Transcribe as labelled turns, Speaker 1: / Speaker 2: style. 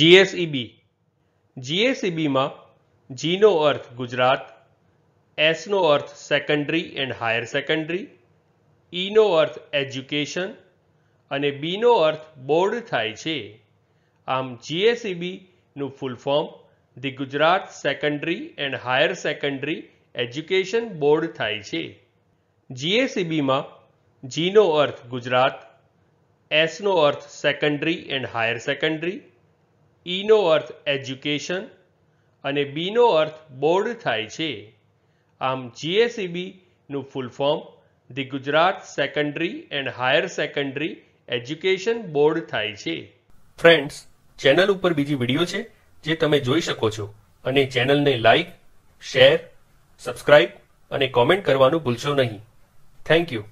Speaker 1: GSEB
Speaker 2: જીએસઈબીમાં જીનો અર્થ ગુજરાત એસનો અર્થ સેકન્ડરી એન્ડ હાયર સેકન્ડરી ઈનો અર્થ એજ્યુકેશન અને બીનો અર્થ બોર્ડ થાય છે આમ જીએસઈબીનું full form the Gujarat secondary and higher secondary education board થાય છે જીએસઈબીમાં e જીનો અર્થ ગુજરાત એસનો અર્થ સેકન્ડરી એન્ડ હાયર સેકન્ડરી ઈનો e અર્થ એજ્યુકેશન અને બીનો અર્થ બોર્ડ થાય છે આમ જીએસઈબીનું full form the Gujarat secondary and higher secondary education board થાય છે ફ્રેન્ડ્સ ચેનલ ઉપર બીજી વિડીયો છે જે તમે જોઈ શકો છો અને ચેનલને લાઈક શેર સબસ્ક્રાઇબ અને કોમેન્ટ કરવાનું ભૂલશો નહીં થેન્ક યુ